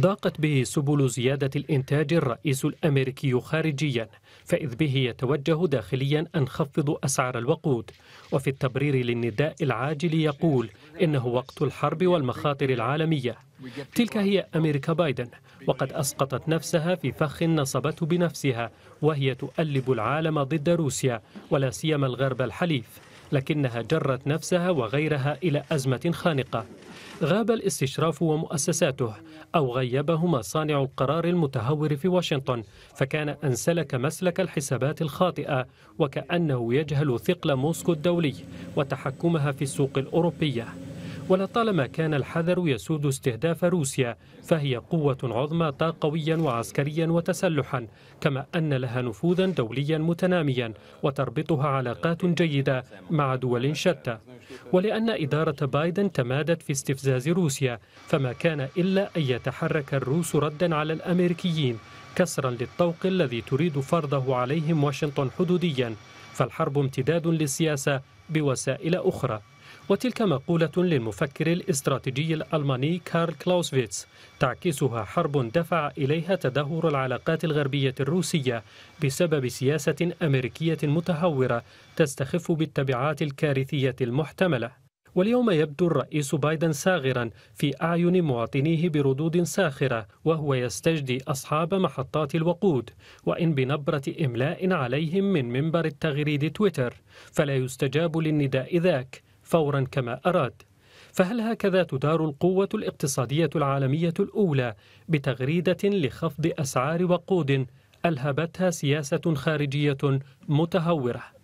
ضاقت به سبل زيادة الإنتاج الرئيس الأمريكي خارجيا فإذ به يتوجه داخليا أن خفض أسعار الوقود وفي التبرير للنداء العاجل يقول إنه وقت الحرب والمخاطر العالمية تلك هي أمريكا بايدن وقد أسقطت نفسها في فخ نصبته بنفسها وهي تؤلب العالم ضد روسيا ولا سيما الغرب الحليف لكنها جرت نفسها وغيرها إلى أزمة خانقة غاب الاستشراف ومؤسساته أو غيبهما صانع القرار المتهور في واشنطن فكان أن سلك مسلك الحسابات الخاطئة وكأنه يجهل ثقل موسكو الدولي وتحكمها في السوق الأوروبية ولطالما كان الحذر يسود استهداف روسيا فهي قوة عظمى طاقويا وعسكريا وتسلحا كما أن لها نفوذا دوليا متناميا وتربطها علاقات جيدة مع دول شتى ولأن إدارة بايدن تمادت في استفزاز روسيا فما كان إلا أن يتحرك الروس ردا على الأمريكيين كسرا للطوق الذي تريد فرضه عليهم واشنطن حدوديا فالحرب امتداد للسياسة بوسائل أخرى وتلك مقولة للمفكر الاستراتيجي الألماني كارل كلاوسفيتس تعكسها حرب دفع إليها تدهور العلاقات الغربية الروسية بسبب سياسة أمريكية متهورة تستخف بالتبعات الكارثية المحتملة واليوم يبدو الرئيس بايدن صاغرا في أعين مواطنيه بردود ساخرة وهو يستجدي أصحاب محطات الوقود وإن بنبرة إملاء عليهم من منبر التغريد تويتر فلا يستجاب للنداء ذاك فورا كما أراد فهل هكذا تدار القوة الاقتصادية العالمية الأولى بتغريدة لخفض أسعار وقود ألهبتها سياسة خارجية متهورة